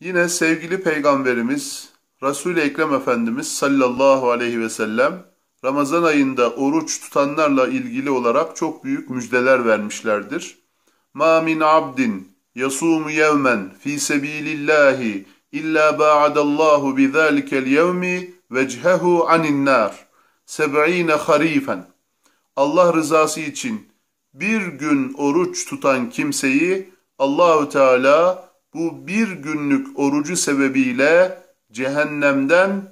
Yine sevgili Peygamberimiz Resul-i Ekrem Efendimiz sallallahu aleyhi ve sellem Ramazan ayında oruç tutanlarla ilgili olarak çok büyük müjdeler vermişlerdir. Ma min abdin yasumu yevmen fi sebilillahi illa ba'adallahu bi zalikel yevmi vechehu anin nar seb'ine harifen. Allah rızası için bir gün oruç tutan kimseyi Allahü Teala bu bir günlük orucu sebebiyle cehennemden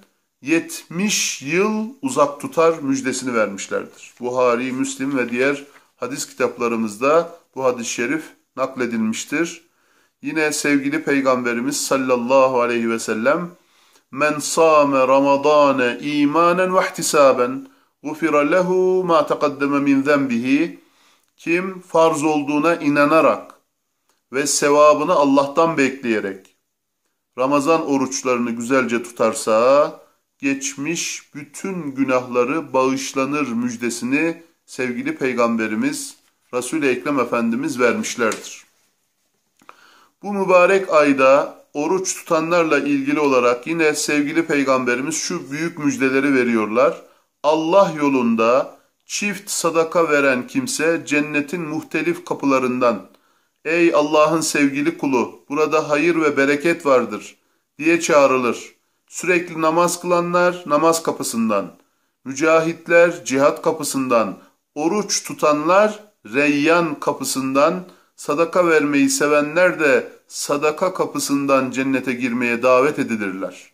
70 yıl uzak tutar müjdesini vermişlerdir. Buhari, Müslim ve diğer hadis kitaplarımızda bu hadis-i şerif nakledilmiştir. Yine sevgili Peygamberimiz sallallahu aleyhi ve sellem Men sâme ramadâne imanen ve ihtisâben gufira lehu ma taqaddeme min zenbihi Kim farz olduğuna inanarak ve sevabını Allah'tan bekleyerek Ramazan oruçlarını güzelce tutarsa geçmiş bütün günahları bağışlanır müjdesini sevgili peygamberimiz Resul-i Ekrem Efendimiz vermişlerdir. Bu mübarek ayda oruç tutanlarla ilgili olarak yine sevgili peygamberimiz şu büyük müjdeleri veriyorlar. Allah yolunda çift sadaka veren kimse cennetin muhtelif kapılarından ''Ey Allah'ın sevgili kulu, burada hayır ve bereket vardır.'' diye çağrılır. Sürekli namaz kılanlar namaz kapısından, mücahitler cihat kapısından, oruç tutanlar reyyan kapısından, sadaka vermeyi sevenler de sadaka kapısından cennete girmeye davet edilirler.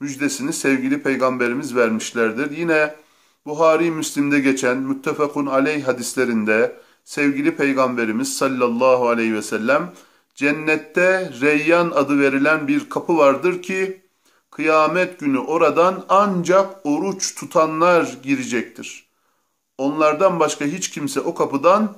Müjdesini sevgili peygamberimiz vermişlerdir. Yine Buhari Müslim'de geçen müttefekun aleyh hadislerinde sevgili peygamberimiz sallallahu aleyhi ve sellem cennette Reyyan adı verilen bir kapı vardır ki kıyamet günü oradan ancak oruç tutanlar girecektir. Onlardan başka hiç kimse o kapıdan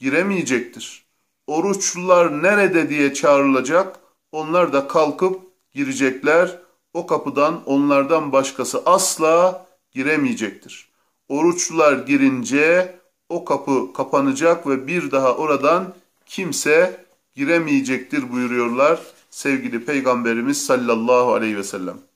giremeyecektir. Oruçlular nerede diye çağrılacak, onlar da kalkıp girecekler. O kapıdan onlardan başkası asla giremeyecektir. Oruçlular girince o kapı kapanacak ve bir daha oradan kimse giremeyecektir buyuruyorlar sevgili Peygamberimiz sallallahu aleyhi ve sellem.